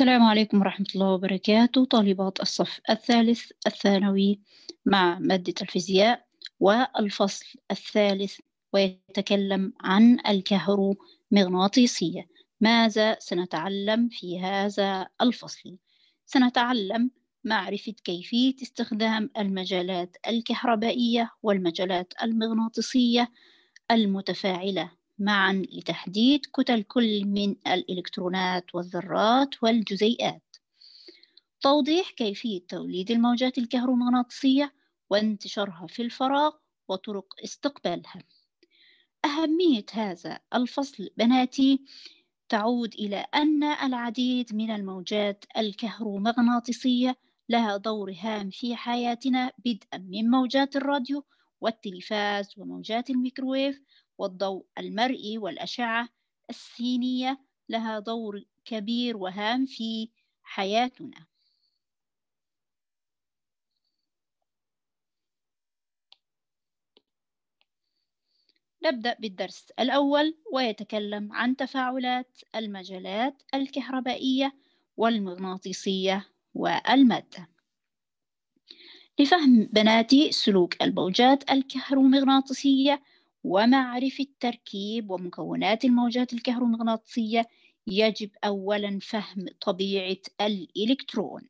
السلام عليكم ورحمة الله وبركاته طالبات الصف الثالث الثانوي مع مادة الفيزياء والفصل الثالث ويتكلم عن الكهرومغناطيسية ماذا سنتعلم في هذا الفصل؟ سنتعلم معرفة كيفية استخدام المجالات الكهربائية والمجالات المغناطيسية المتفاعلة معا لتحديد كتل كل من الإلكترونات والذرات والجزيئات توضيح كيفية توليد الموجات الكهرومغناطيسية وانتشارها في الفراغ وطرق استقبالها أهمية هذا الفصل بناتي تعود إلى أن العديد من الموجات الكهرومغناطيسية لها دور هام في حياتنا بدءا من موجات الراديو والتلفاز وموجات الميكروويف والضوء المرئي والأشعة السينية لها دور كبير وهام في حياتنا نبدأ بالدرس الأول ويتكلم عن تفاعلات المجالات الكهربائية والمغناطيسية والمادة لفهم بناتي سلوك الموجات الكهرومغناطيسية ومعرفة تركيب ومكونات الموجات الكهرومغناطيسية يجب أولا فهم طبيعة الإلكترون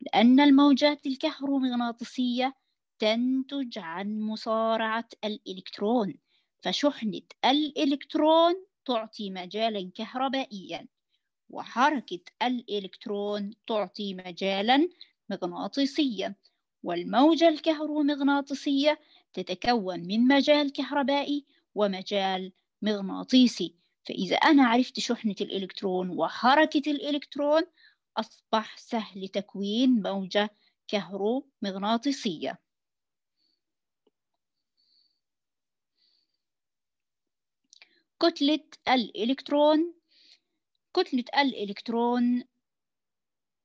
لأن الموجات الكهرومغناطيسية تنتج عن مصارعة الإلكترون فشحنة الإلكترون تعطي مجالا كهربائيا وحركة الإلكترون تعطي مجالا مغناطيسيا والموجة الكهرومغناطيسية تتكون من مجال كهربائي ومجال مغناطيسي فإذا أنا عرفت شحنة الإلكترون وحركة الإلكترون أصبح سهل تكوين موجة كهرومغناطيسية كتلة الإلكترون كتلة الإلكترون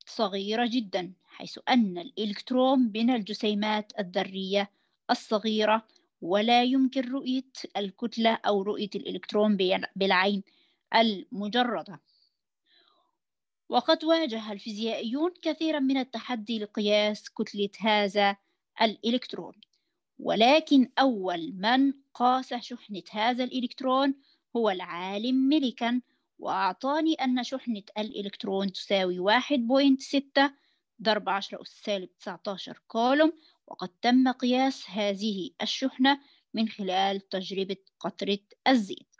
صغيرة جدا حيث أن الإلكترون من الجسيمات الذرية الصغيرة ولا يمكن رؤية الكتلة أو رؤية الإلكترون بالعين المجردة وقد واجه الفيزيائيون كثيرا من التحدي لقياس كتلة هذا الإلكترون ولكن أول من قاس شحنة هذا الإلكترون هو العالم ميليكان وأعطاني أن شحنة الإلكترون تساوي 1.6 ضرب عشرة أس سالب تسعتاشر كولوم وقد تم قياس هذه الشحنة من خلال تجربة قطرة الزيت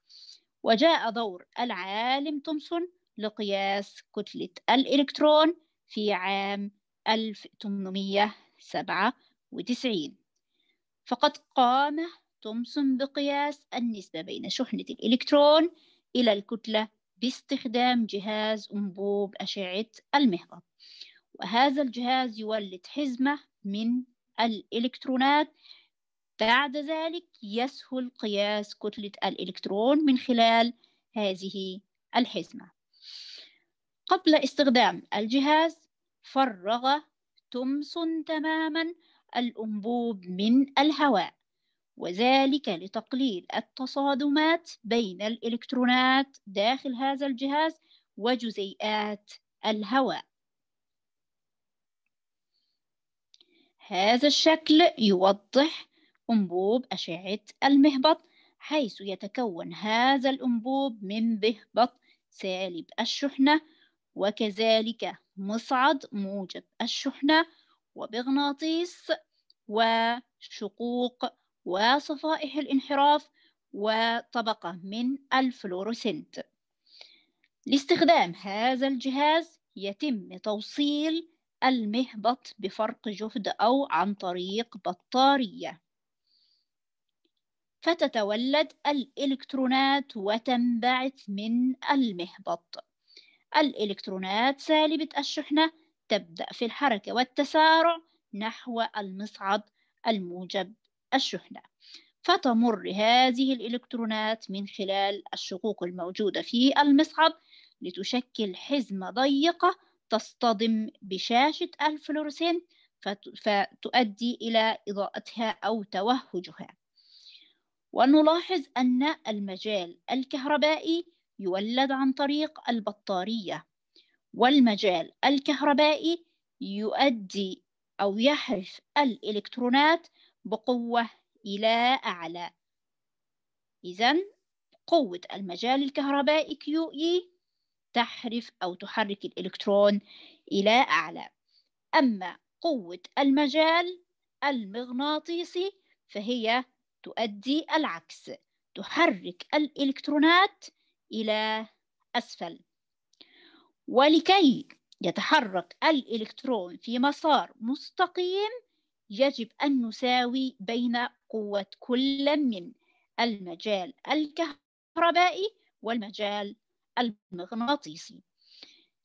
وجاء دور العالم تومسون لقياس كتلة الإلكترون في عام 1897 فقد قام تومسون بقياس النسبة بين شحنة الإلكترون إلى الكتلة باستخدام جهاز أنبوب أشعة المهبط وهذا الجهاز يولد حزمة من الإلكترونات بعد ذلك يسهل قياس كتلة الإلكترون من خلال هذه الحزمة قبل استخدام الجهاز فرغ تومسون تماما الأنبوب من الهواء وذلك لتقليل التصادمات بين الإلكترونات داخل هذا الجهاز وجزيئات الهواء هذا الشكل يوضح أنبوب أشعة المهبط حيث يتكون هذا الأنبوب من مهبط سالب الشحنة وكذلك مصعد موجب الشحنة ومغناطيس وشقوق وصفائح الانحراف وطبقة من الفلوروسنت لاستخدام هذا الجهاز يتم توصيل المهبط بفرق جهد أو عن طريق بطارية فتتولد الإلكترونات وتنبعث من المهبط الإلكترونات سالبة الشحنة تبدأ في الحركة والتسارع نحو المصعد الموجب الشحنة فتمر هذه الإلكترونات من خلال الشقوق الموجودة في المصعد لتشكل حزمة ضيقة تصطدم بشاشة الفلورسنت فتؤدي إلى إضاءتها أو توهجها ونلاحظ أن المجال الكهربائي يولد عن طريق البطارية والمجال الكهربائي يؤدي أو يحرف الإلكترونات بقوة إلى أعلى إذن قوة المجال الكهربائي QE تحرف أو تحرك الإلكترون إلى أعلى أما قوة المجال المغناطيسي فهي تؤدي العكس تحرك الإلكترونات إلى أسفل ولكي يتحرك الإلكترون في مسار مستقيم يجب أن نساوي بين قوة كل من المجال الكهربائي والمجال المغناطيسي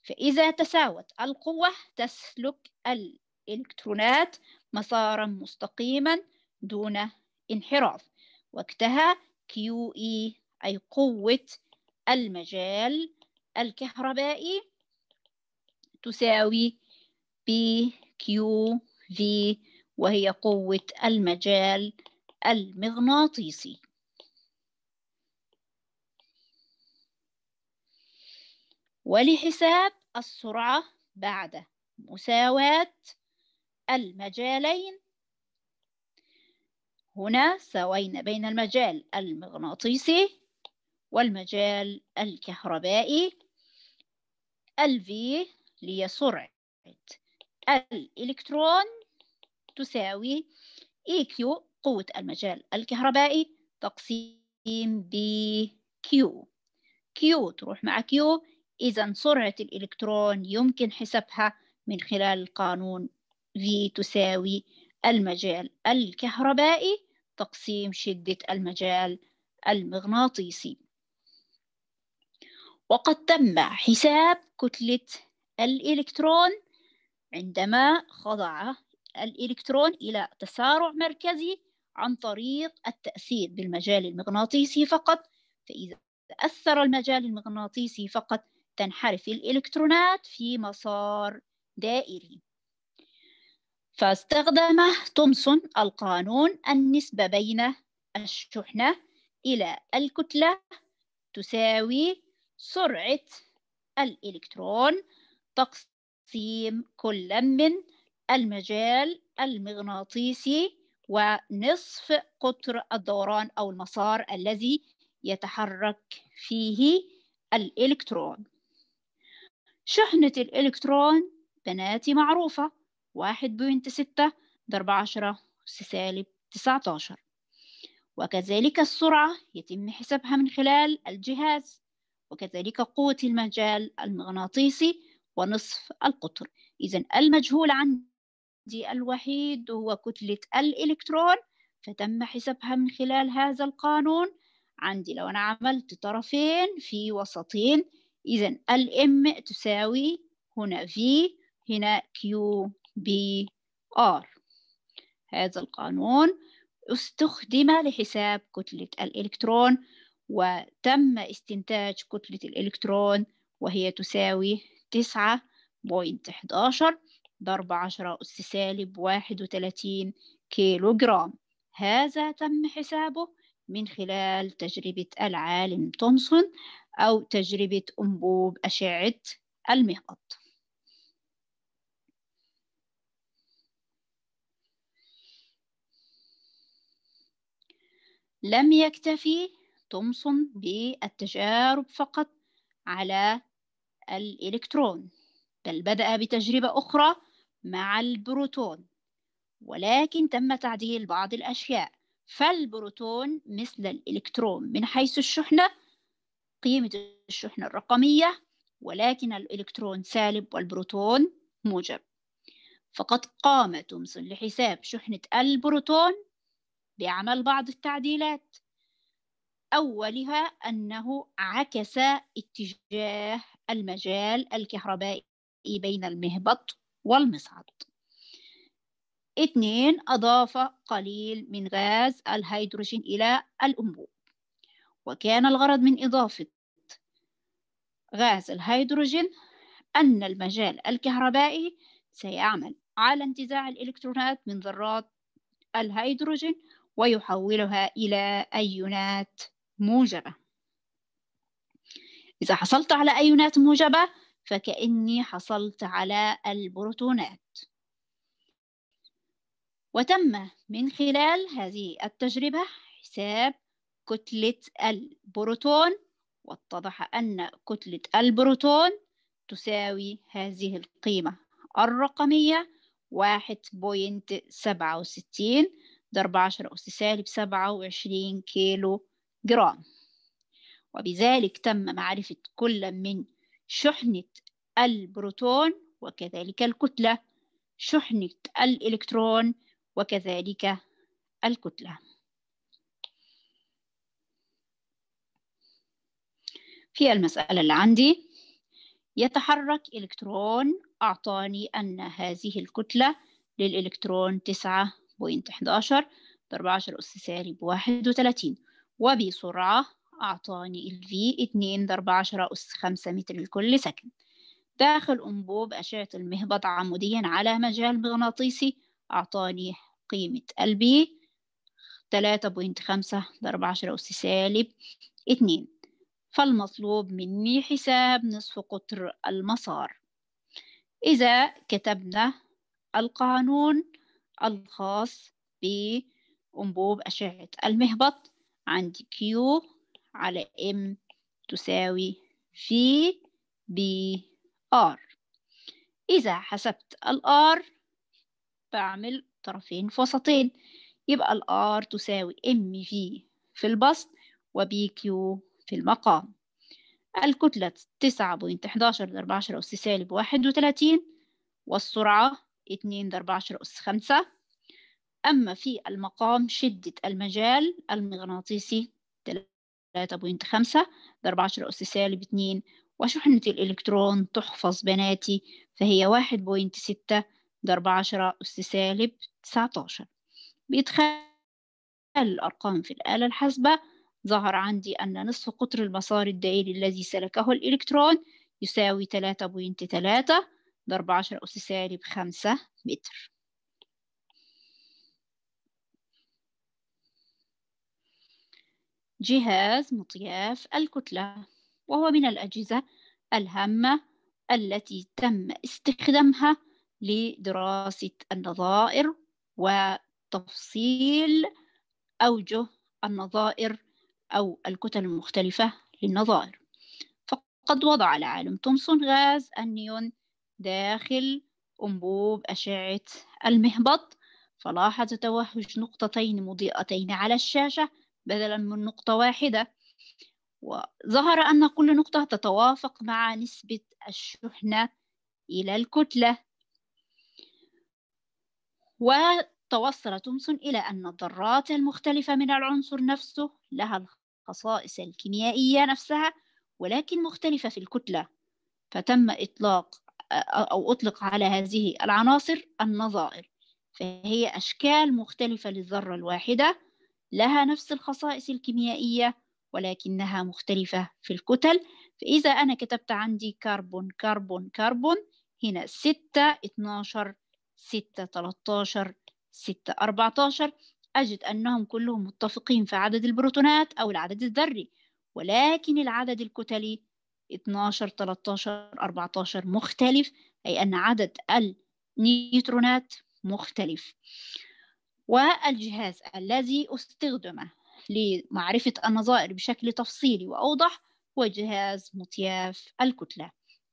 فإذا تساوت القوة تسلك الإلكترونات مسارا مستقيما دون انحراف وقتها QE أي قوة المجال الكهربائي تساوي PQV وهي قوة المجال المغناطيسي ولحساب السرعة بعد مساواة المجالين هنا سوينا بين المجال المغناطيسي والمجال الكهربائي ال V هي سرعة الإلكترون تساوي EQ قوة المجال الكهربائي تقسيم ب Q Q تروح مع Q إذا سرعة الإلكترون يمكن حسابها من خلال القانون V تساوي المجال الكهربائي تقسيم شدة المجال المغناطيسي وقد تم حساب كتلة الإلكترون عندما خضع الإلكترون إلى تسارع مركزي عن طريق التأثير بالمجال المغناطيسي فقط فإذا تأثر المجال المغناطيسي فقط تنحرف الإلكترونات في مسار دائري فاستخدم تومسون القانون النسبة بين الشحنة إلى الكتلة تساوي سرعة الإلكترون تقسيم كل من المجال المغناطيسي ونصف قطر الدوران أو المسار الذي يتحرك فيه الإلكترون شحنة الإلكترون بناتي معروفة واحد بوينت ستة ضرب عشرة سالب تسعتاشر وكذلك السرعة يتم حسابها من خلال الجهاز وكذلك قوة المجال المغناطيسي ونصف القطر إذا المجهول عندي الوحيد هو كتلة الإلكترون فتم حسابها من خلال هذا القانون عندي لو أنا عملت طرفين في وسطين إذا الإم تساوي هنا V هنا Q B R هذا القانون استخدم لحساب كتلة الإلكترون وتم استنتاج كتلة الإلكترون وهي تساوي تسعة بوينت حداشر ضرب عشرة أس سالب واحد وتلاتين كيلو جرام هذا تم حسابه من خلال تجربة العالم تومسون أو تجربة أنبوب أشعة المهبط لم يكتفي تومسون بالتجارب فقط على الإلكترون بل بدأ بتجربة أخرى مع البروتون ولكن تم تعديل بعض الأشياء فالبروتون مثل الإلكترون من حيث الشحنة قيمة الشحنة الرقمية ولكن الإلكترون سالب والبروتون موجب فقد قام تومسون لحساب شحنة البروتون بعمل بعض التعديلات أولها أنه عكس اتجاه المجال الكهربائي بين المهبط والمصعد اثنين أضاف قليل من غاز الهيدروجين إلى الأنبوب وكان الغرض من إضافة غاز الهيدروجين أن المجال الكهربائي سيعمل على انتزاع الإلكترونات من ذرات الهيدروجين ويحولها إلى أيونات موجبة إذا حصلت على أيونات موجبة فكأني حصلت على البروتونات وتم من خلال هذه التجربة حساب كتلة البروتون واتضح أن كتلة البروتون تساوي هذه القيمة الرقمية 1.67 سبعة وستين ضرب عشرة أس سالب سبعة وعشرين كيلو جرام وبذلك تم معرفة كل من شحنة البروتون وكذلك الكتلة شحنة الإلكترون وكذلك الكتلة في المسألة اللي عندي يتحرك إلكترون أعطاني أن هذه الكتلة للإلكترون 9.11 ضرب 10 أس سالب 31 وبسرعة أعطاني الـ V 2 ضرب 10 أس 5 متر لكل سكن داخل أنبوب أشعة المهبط عموديا على مجال مغناطيسي أعطاني قيمة الـ B 3.5 ضرب 10 أس سالب 2 فالمطلوب مني حساب نصف قطر المسار إذا كتبنا القانون الخاص بأنبوب أشعة المهبط عندي Q على M تساوي V B R إذا حسبت ال R بعمل طرفين فوسطين يبقى ال R تساوي M في البسط و BQ في المقام الكتلة 9.11 ضرب 10 أس سالب 31 والسرعة 2 ضرب 10 أس 5 أما في المقام شدة المجال المغناطيسي 3.5 ضرب 10 أس سالب 2 وشحنة الإلكترون تحفظ بناتي فهي 1.6 ضرب 10 أس سالب 19 بإدخال الأرقام في الآلة الحاسبة ظهر عندي أن نصف قطر المسار الدائري الذي سلكه الإلكترون يساوي 3.3 ضرب 10 أس سالب 5 متر جهاز مطياف الكتلة وهو من الأجهزة الهامة التي تم استخدامها لدراسة النظائر وتفصيل أوجه النظائر أو الكتل المختلفة للنظائر فقد وضع العالم تومسون غاز النيون داخل أنبوب أشعة المهبط فلاحظ توهج نقطتين مضيئتين على الشاشة بدلا من نقطة واحدة وظهر أن كل نقطة تتوافق مع نسبة الشحنة إلى الكتلة توصل تومسون إلى أن الذرات المختلفة من العنصر نفسه لها الخصائص الكيميائية نفسها ولكن مختلفة في الكتلة فتم إطلاق أو أطلق على هذه العناصر النظائر فهي أشكال مختلفة للذرة الواحدة لها نفس الخصائص الكيميائية ولكنها مختلفة في الكتل فإذا أنا كتبت عندي كربون كربون كربون هنا 6 12 6 13 6 14 أجد أنهم كلهم متفقين في عدد البروتونات أو العدد الذري ولكن العدد الكتلي 12 13 14 مختلف أي أن عدد النيوترونات مختلف والجهاز الذي استخدم لمعرفة النظائر بشكل تفصيلي وأوضح هو جهاز مطياف الكتلة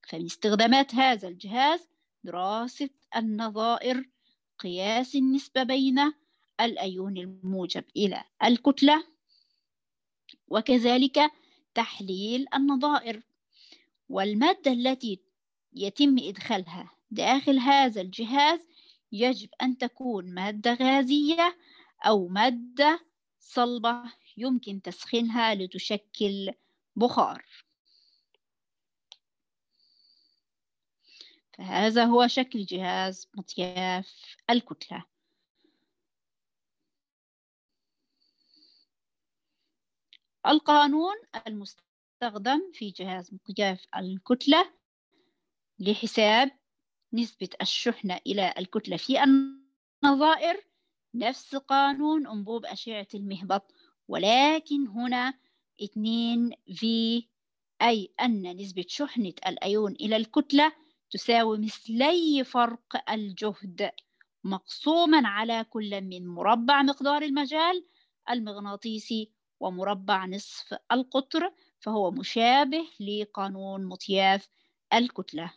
فمن استخدامات هذا الجهاز دراسة النظائر قياس النسبة بين الأيون الموجب إلى الكتلة وكذلك تحليل النظائر والمادة التي يتم إدخالها داخل هذا الجهاز يجب أن تكون مادة غازية أو مادة صلبة يمكن تسخينها لتشكل بخار فهذا هو شكل جهاز مطياف الكتلة القانون المستخدم في جهاز مطياف الكتلة لحساب نسبة الشحنة إلى الكتلة في النظائر نفس قانون أنبوب أشعة المهبط ولكن هنا 2 V أي أن نسبة شحنة الأيون إلى الكتلة تساوي مثلي فرق الجهد مقسوما على كل من مربع مقدار المجال المغناطيسي ومربع نصف القطر فهو مشابه لقانون مطياف الكتله